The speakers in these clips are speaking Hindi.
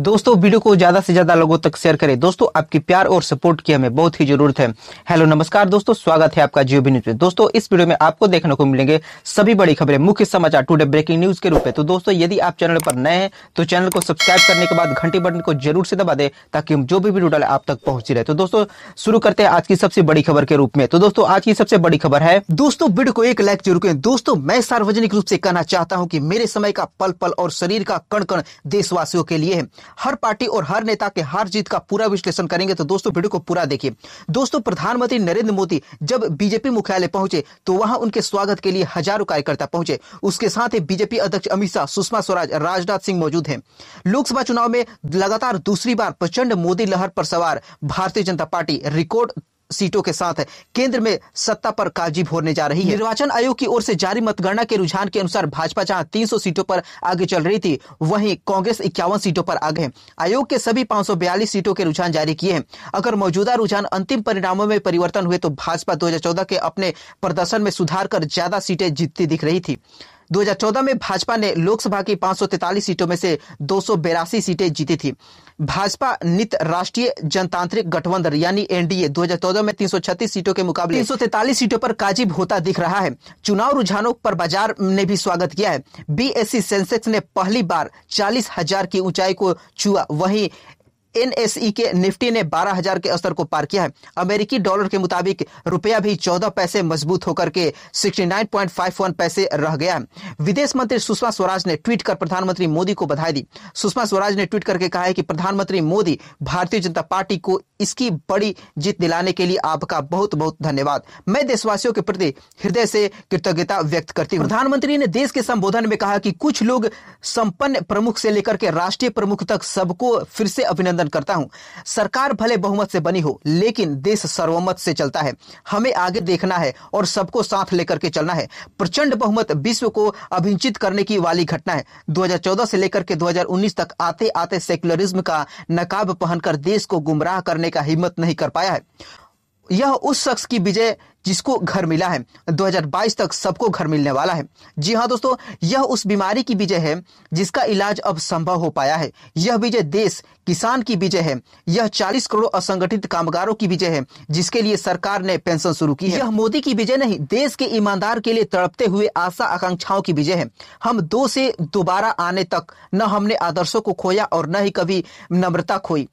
दोस्तों वीडियो को ज्यादा से ज्यादा लोगों तक शेयर करें दोस्तों आपकी प्यार और सपोर्ट की हमें बहुत ही जरूरत है हेलो नमस्कार दोस्तों स्वागत है आपका जियो भी न्यूज में दोस्तों इस वीडियो में आपको देखने को मिलेंगे सभी बड़ी खबरें मुख्य समाचार टुडे ब्रेकिंग न्यूज के रूप में तो दोस्तों यदि आप चैनल पर नए हैं तो चैनल को सब्सक्राइब करने के बाद घंटी बटन को जरूर से दबा दे ताकि हम जो भी वीडियो डाले आप तक पहुंची रहे तो दोस्तों शुरू करते हैं आज की सबसे बड़ी खबर के रूप में तो दोस्तों आज की सबसे बड़ी खबर है दोस्तों वीडियो को एक लाइक जरूर करें दोस्तों मैं सार्वजनिक रूप से कहना चाहता हूँ की मेरे समय का पल पल और शरीर का कण कण देशवासियों के लिए है हर पार्टी और हर नेता के हार जीत का पूरा विश्लेषण करेंगे तो दोस्तों वीडियो को पूरा देखिए दोस्तों प्रधानमंत्री नरेंद्र मोदी जब बीजेपी मुख्यालय पहुंचे तो वहां उनके स्वागत के लिए हजारों कार्यकर्ता पहुंचे उसके साथ ही बीजेपी अध्यक्ष अमित शाह सुषमा स्वराज राजनाथ सिंह मौजूद है लोकसभा चुनाव में लगातार दूसरी बार प्रचंड मोदी लहर पर सवार भारतीय जनता पार्टी रिकॉर्ड सीटों के साथ केंद्र में सत्ता पर काजी भोरने जा रही है निर्वाचन आयोग की ओर से जारी मतगणना के रुझान के अनुसार भाजपा जहां 300 सीटों पर आगे चल रही थी वहीं कांग्रेस इक्यावन सीटों पर आगे आयोग के सभी 542 सीटों के रुझान जारी किए हैं अगर मौजूदा रुझान अंतिम परिणामों में परिवर्तन हुए तो भाजपा दो के अपने प्रदर्शन में सुधार कर ज्यादा सीटें जीतती दिख रही थी 2014 में भाजपा ने लोकसभा की 543 सीटों में से दो सीटें जीती थी भाजपा नित राष्ट्रीय जनतांत्रिक गठबंधन यानी एनडीए 2014 में 336 सीटों के मुकाबले 343 सीटों पर काजिब होता दिख रहा है चुनाव रुझानों पर बाजार ने भी स्वागत किया है बीएससी सेंसेक्स ने पहली बार चालीस हजार की ऊंचाई को छुआ वहीं एनएसई के निफ्टी ने 12000 के स्तर को पार किया है अमेरिकी डॉलर के मुताबिक रुपया भी 14 पैसे मजबूत होकर के 69.51 पैसे रह गया है विदेश मंत्री सुषमा स्वराज ने ट्वीट कर प्रधानमंत्री मोदी को बधाई दी सुषमा स्वराज ने ट्वीट करके कहा है कि प्रधानमंत्री मोदी भारतीय जनता पार्टी को इसकी बड़ी जीत दिलाने के लिए आपका बहुत बहुत धन्यवाद मैं देशवासियों के प्रति हृदय से कृतज्ञता व्यक्त करती हूँ प्रधानमंत्री ने देश के संबोधन में कहा कि कुछ लोग संपन्न प्रमुख से लेकर के राष्ट्रीय प्रमुख तक सबको फिर से अभिनंदन निवेदन करता हूं सरकार भले बहुमत से बनी हो लेकिन देश सर्वमत से चलता है हमें आगे देखना है और सबको साथ लेकर के चलना है प्रचंड बहुमत विश्व को अभिचित करने की वाली घटना है 2014 से लेकर के 2019 तक आते आते सेक्युलरिज्म का नकाब पहनकर देश को गुमराह करने का हिम्मत नहीं कर पाया है यह उस शख्स की विजय जिसको घर मिला है 2022 तक सबको घर मिलने वाला है जी हाँ दोस्तों यह उस बीमारी की विजय है जिसका इलाज अब संभव हो पाया है यह विजय देश किसान की विजय है यह 40 करोड़ असंगठित कामगारों की विजय है जिसके लिए सरकार ने पेंशन शुरू की है यह मोदी की विजय नहीं देश के ईमानदार के लिए तड़पते हुए आशा आकांक्षाओं की विजय है हम दो से दोबारा आने तक न हमने आदर्शों को खोया और न ही कभी नम्रता खोई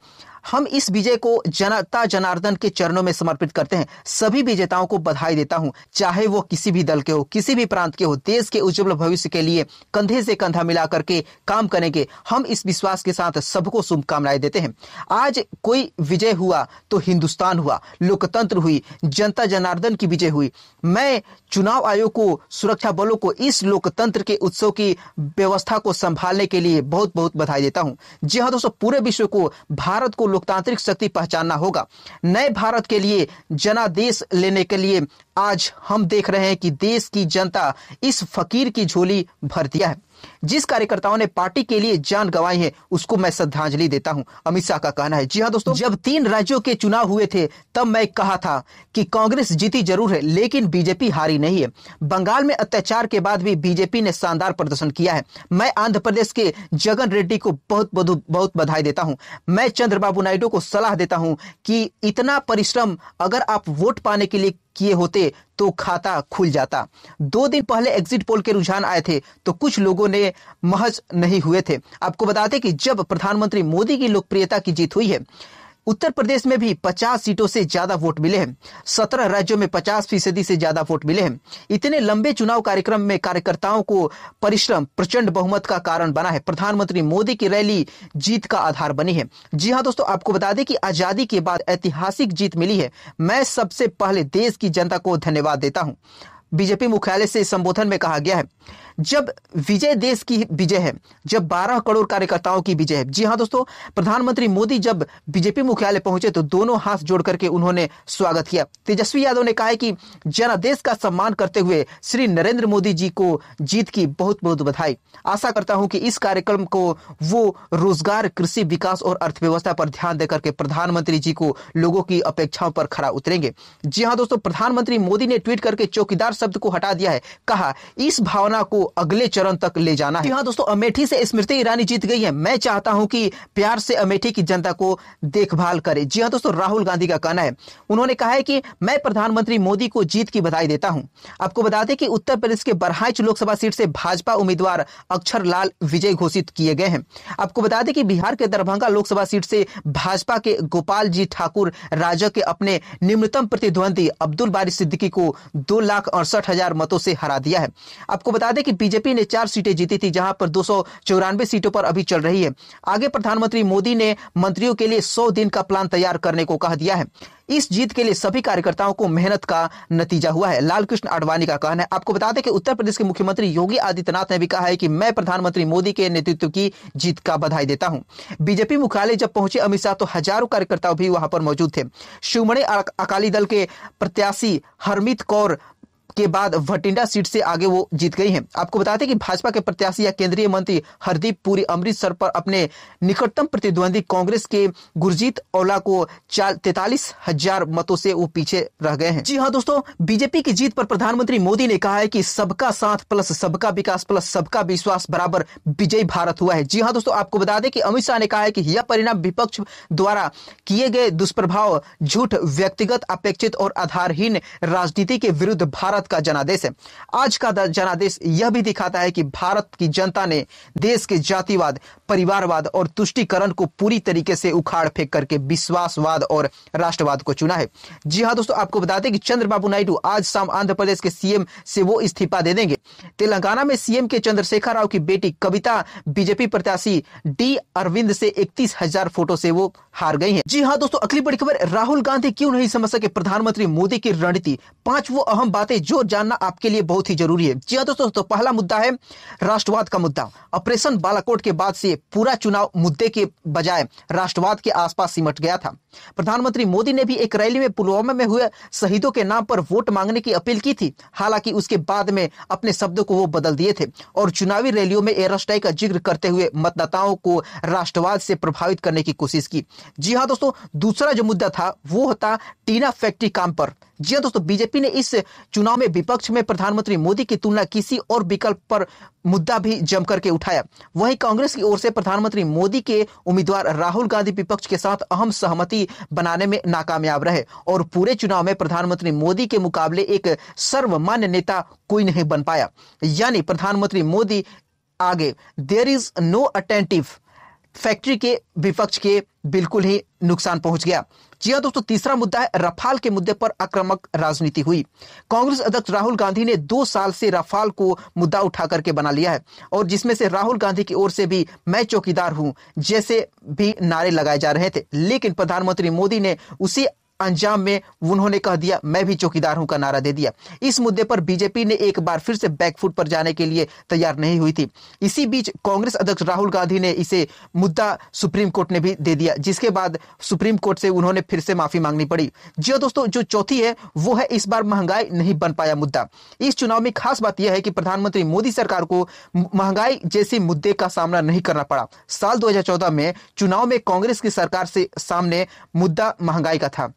हम इस विजय को जनता जनार्दन के चरणों में समर्पित करते हैं सभी विजेताओं को बधाई देता हूं चाहे वो किसी भी दल के हो किसी भी प्रांत के हो देश के उज्जवल भविष्य के लिए कंधे से कंधा मिला करके काम करेंगे हम इस विश्वास के साथ सबको शुभकामनाएं देते हैं आज कोई विजय हुआ तो हिंदुस्तान हुआ लोकतंत्र हुई जनता जनार्दन की विजय हुई मैं चुनाव आयोग को सुरक्षा बलों को इस लोकतंत्र के उत्सव की व्यवस्था को संभालने के लिए बहुत बहुत बधाई देता हूँ जी हाँ दोस्तों पूरे विश्व को भारत को लोकतांत्रिक शक्ति पहचानना होगा नए भारत के लिए जनादेश लेने के लिए आज हम देख रहे हैं कि देश की जनता इस फकीर की झोली भर दिया है जिस कार्यकर्ताओं ने पार्टी के लिए जान गवाई है उसको मैं श्रद्धांजलि देता हूं अमित शाह का कहना है जी हाँ दोस्तों जब तीन राज्यों के चुनाव हुए थे तब मैं कहा था कि कांग्रेस जीती जरूर है लेकिन बीजेपी हारी नहीं है बंगाल में अत्याचार के बाद भी बीजेपी ने शानदार प्रदर्शन किया है मैं आंध्र प्रदेश के जगन रेड्डी को बहुत बहुत बधाई देता हूं मैं चंद्रबाबू नायडू को सलाह देता हूं कि इतना परिश्रम अगर आप वोट पाने के लिए किए होते तो खाता खुल जाता दो दिन पहले एग्जिट पोल के रुझान आए थे तो कुछ लोगों ने महज नहीं हुए थे आपको बताते कि जब प्रधानमंत्री मोदी की लोकप्रियता की जीत हुई है उत्तर प्रदेश में भी 50 सीटों से ज्यादा वोट मिले हैं 17 राज्यों में 50 फीसदी से ज्यादा वोट मिले हैं इतने लंबे चुनाव कार्यक्रम में कार्यकर्ताओं को परिश्रम प्रचंड बहुमत का कारण बना है प्रधानमंत्री मोदी की रैली जीत का आधार बनी है जी हाँ दोस्तों आपको बता दें कि आजादी के बाद ऐतिहासिक जीत मिली है मैं सबसे पहले देश की जनता को धन्यवाद देता हूँ बीजेपी मुख्यालय से संबोधन में कहा गया है जब विजय देश की विजय है जब 12 करोड़ कार्यकर्ताओं की विजय है जी हाँ दोस्तों प्रधानमंत्री मोदी जब बीजेपी मुख्यालय पहुंचे तो दोनों हाथ जोड़ करके उन्होंने स्वागत किया तेजस्वी यादव ने कहा है कि जनादेश का सम्मान करते हुए श्री नरेंद्र मोदी जी को जीत की बहुत बहुत बधाई आशा करता हूं कि इस कार्यक्रम को वो रोजगार कृषि विकास और अर्थव्यवस्था पर ध्यान देकर के प्रधानमंत्री जी को लोगों की अपेक्षाओं पर खड़ा उतरेंगे जी हाँ दोस्तों प्रधानमंत्री मोदी ने ट्वीट करके चौकीदार शब्द को हटा दिया है कहा इस भावना को अगले चरण तक ले जाना है हाँ दोस्तों अमेठी से स्मृति ईरानी जीत गई है मैं चाहता हूं कि प्यार से अमेठी की जनता को देखभाल करे जी हाँ दोस्तों राहुल गांधी का कहना है उन्होंने कहा है कि मैं प्रधानमंत्री मोदी को जीत की बधाई देता हूं आपको बता दें कि उत्तर प्रदेश के बरहाइच लोकसभा सीट से भाजपा उम्मीदवार अक्षर लाल विजय घोषित किए गए हैं आपको बता दें कि बिहार के दरभंगा लोकसभा सीट से भाजपा के गोपाल जी ठाकुर राजग के अपने निम्नतम प्रतिद्वंदी अब्दुल बारी सिद्दीकी को दो लाख अड़सठ हजार मतों से हरा दिया है आपको बता दें कि बीजेपी ने चार सीटें जीती थी जहां पर दो सीटों पर अभी चल रही है आगे प्रधानमंत्री मोदी ने मंत्रियों के लिए सौ दिन का प्लान तैयार करने को कहा दिया है इस जीत के लिए सभी कार्यकर्ताओं को मेहनत का नतीजा हुआ है लालकृष्ण आडवाणी का कहना है आपको बता दें कि उत्तर प्रदेश के मुख्यमंत्री योगी आदित्यनाथ ने भी कहा है कि मैं प्रधानमंत्री मोदी के नेतृत्व की जीत का बधाई देता हूं बीजेपी मुख्यालय जब पहुंचे अमित शाह तो हजारों कार्यकर्ता भी वहां पर मौजूद थे शिवमणि अकाली दल के प्रत्याशी हरमित कौर के बाद भटिंडा सीट से आगे वो जीत गई हैं आपको बता दें कि भाजपा के प्रत्याशी या केंद्रीय मंत्री हरदीप पुरी अमृतसर पर अपने निकटतम प्रतिद्वंदी कांग्रेस के गुरजीत ओला को तैतालीस हजार मतों से वो पीछे रह गए हैं जी हाँ दोस्तों बीजेपी की जीत पर प्रधानमंत्री मोदी ने कहा है कि सबका साथ प्लस सबका विकास प्लस सबका विश्वास बराबर विजयी भारत हुआ है जी हाँ दोस्तों आपको बता दें कि अमित शाह ने कहा है कि यह परिणाम विपक्ष द्वारा किए गए दुष्प्रभाव झूठ व्यक्तिगत अपेक्षित और आधारहीन राजनीति के विरुद्ध भारत का जनादेश है आज का जनादेश यह भी दिखाता है कि भारत की जनता ने देश के जातिवाद परिवारवाद और तुष्टिकरण को पूरी तरीके से उखाड़ फेंक करके विश्वासवाद और राष्ट्रवाद को चुना है जी हाँ दोस्तों आपको बता दें कि चंद्रबाबू नायडू आज शाम आंध्र प्रदेश के सीएम से वो इस्तीफा दे देंगे तेलंगाना में सीएम के चंद्रशेखर राव की बेटी कविता बीजेपी प्रत्याशी डी अरविंद से इकतीस फोटो से वो हार गई है जी हाँ दोस्तों अगली बड़ी खबर राहुल गांधी क्यों नहीं समझ सके प्रधानमंत्री मोदी की रणनीति पांच वो अहम बातें जो जानना आपके लिए बहुत ही जरूरी है जी हाँ दोस्तों तो पहला मुद्दा है राष्ट्रवाद का मुद्दा ऑपरेशन बालाकोट के बाद से पूरा चुनाव मुद्दे के बजाय राष्ट्रवाद के आसपास सिमट गया था प्रधानमंत्री मोदी ने भी एक रैली में पुलवामा में हुए शहीदों के नाम पर वोट मांगने की अपील की थी हालांकि उसके बाद में अपने शब्दों को वो बदल दिए थे और चुनावी रैलियों में एयर स्ट्राइक का जिक्र करते हुए मतदाताओं को राष्ट्रवाद से प्रभावित करने की कोशिश की जी हाँ दोस्तों दूसरा जो मुद्दा था वो था टीना फैक्ट्री काम पर जी हाँ दोस्तों बीजेपी ने इस चुनाव में विपक्ष में प्रधानमंत्री मोदी की तुलना किसी और विकल्प पर मुद्दा भी जमकर के उठाया वहीं कांग्रेस की ओर से प्रधानमंत्री मोदी के उम्मीदवार राहुल गांधी विपक्ष के साथ अहम सहमति बनाने में नाकामयाब रहे और पूरे चुनाव में प्रधानमंत्री मोदी के मुकाबले एक सर्वमान्य नेता कोई नहीं बन पाया यानी प्रधानमंत्री मोदी आगे there is no attentive factory के विपक्ष के बिल्कुल ही नुकसान पहुंच गया जी हाँ दोस्तों तीसरा मुद्दा है रफाल के मुद्दे पर आक्रामक राजनीति हुई कांग्रेस अध्यक्ष राहुल गांधी ने दो साल से रफाल को मुद्दा उठा करके बना लिया है और जिसमें से राहुल गांधी की ओर से भी मैं चौकीदार हूं जैसे भी नारे लगाए जा रहे थे लेकिन प्रधानमंत्री मोदी ने उसी अंजाम में उन्होंने कह दिया मैं भी चौकीदार हूं का नारा दे दिया इस मुद्दे पर बीजेपी ने एक बार फिर से बैकफुट पर जाने के लिए तैयार नहीं हुई थी इसी बीच कांग्रेस अध्यक्ष राहुल गांधी ने इसे मुद्दा सुप्रीम कोर्ट ने भी दे दिया जिसके बाद सुप्रीम कोर्ट से उन्होंने फिर से माफी मांगनी पड़ी जी दोस्तों जो चौथी है वो है इस बार महंगाई नहीं बन पाया मुद्दा इस चुनाव में खास बात यह है कि प्रधानमंत्री मोदी सरकार को महंगाई जैसे मुद्दे का सामना नहीं करना पड़ा साल दो में चुनाव में कांग्रेस की सरकार से सामने मुद्दा महंगाई का था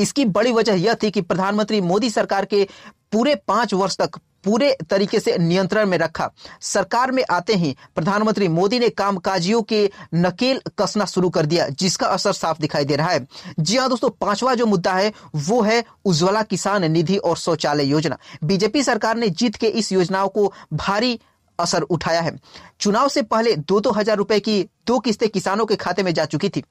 इसकी बड़ी वजह यह थी कि प्रधानमंत्री मोदी सरकार के पूरे पांच वर्ष तक पूरे तरीके से नियंत्रण में रखा सरकार में आते ही प्रधानमंत्री मोदी ने कामकाजियों के नकेल कसना शुरू कर दिया जिसका असर साफ दिखाई दे रहा है जी हाँ दोस्तों पांचवा जो मुद्दा है वो है उज्ज्वला किसान निधि और शौचालय योजना बीजेपी सरकार ने जीत के इस योजनाओं को भारी असर उठाया है चुनाव से पहले दो दो हजार रुपए की दो किस्तें किसानों के खाते में जा चुकी थी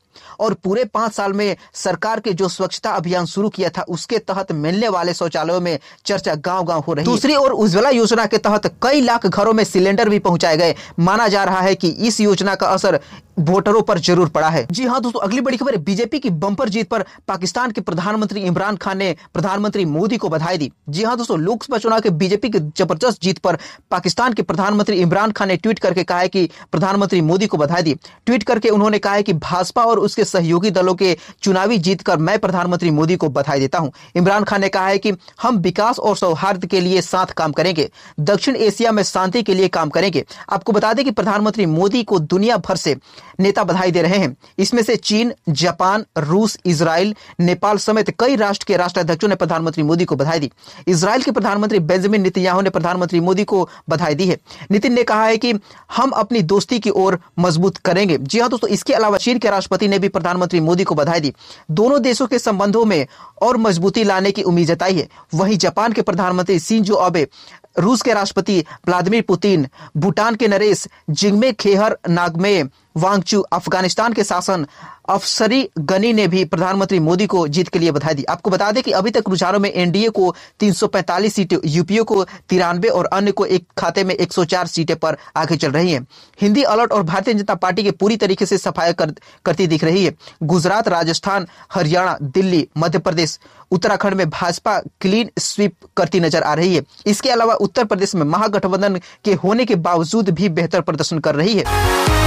और पूरे पांच साल में सरकार के जो स्वच्छता अभियान शुरू किया था उसके तहत मिलने वाले शौचालयों में चर्चा गांव गांव हो रही दूसरी ओर उज्ज्वला योजना के तहत कई लाख घरों में सिलेंडर भी पहुंचाए गए माना जा रहा है कि इस योजना का असर वोटरों पर जरूर पड़ा है जी हाँ दोस्तों अगली बड़ी खबर बीजेपी की बंपर जीत पर पाकिस्तान के प्रधानमंत्री इमरान खान ने प्रधानमंत्री मोदी को बधाई दी जी हाँ दोस्तों लोकसभा चुनाव के बीजेपी की जबरदस्त जीत पर पाकिस्तान के प्रधानमंत्री इमरान खान ने ट्वीट करके करके कहा है कि प्रधानमंत्री मोदी को बधाई दी ट्वीट करके उन्होंने कहा है कि भाजपा और उसके सहयोगी दलों के चुनावी जीत कर मैं प्रधानमंत्री मोदी को बधाई देता हूं इमरान खान ने कहा है कि हम विकास और सौहार्द के लिए साथ काम करेंगे दक्षिण एशिया में शांति के लिए काम करेंगे आपको बता दें कि प्रधानमंत्री मोदी को दुनिया भर से नेता बधाई दे रहे हैं इसमें से चीन जापान रूस इसराइल नेपाल समेत कई राष्ट्र के राष्ट्राध्यक्षों ने प्रधानमंत्री मोदी को बधाई दी इसराइल के प्रधानमंत्री बेंजामिन नितियाहू ने प्रधानमंत्री मोदी को बधाई दी है नितिन ने कहा है कि हम अपनी दोस्ती की ओर मजबूत करेंगे जी हाँ दोस्तों इसके अलावा चीन के राष्ट्रपति ने भी प्रधानमंत्री मोदी को बधाई दी दोनों देशों के संबंधों में और मजबूती लाने की उम्मीद जताई है वहीं जापान के प्रधानमंत्री सिंजो अबे रूस के राष्ट्रपति व्लादिमीर पुतिन भूटान के नरेश जिंगमे खेहर नागमे वांगचू अफगानिस्तान के शासन अफसरी गनी ने भी प्रधानमंत्री मोदी को जीत के लिए बधाई दी आपको बता दें कि अभी तक रुझानों में एनडीए को 345 सीटें यूपीए को तिरानवे और अन्य को एक खाते में 104 सीटें पर आगे चल रही है हिंदी अलर्ट और भारतीय जनता पार्टी के पूरी तरीके से सफाया कर, करती दिख रही है गुजरात राजस्थान हरियाणा दिल्ली मध्य प्रदेश उत्तराखंड में भाजपा क्लीन स्वीप करती नजर आ रही है इसके अलावा उत्तर प्रदेश में महागठबंधन के होने के बावजूद भी बेहतर प्रदर्शन कर रही है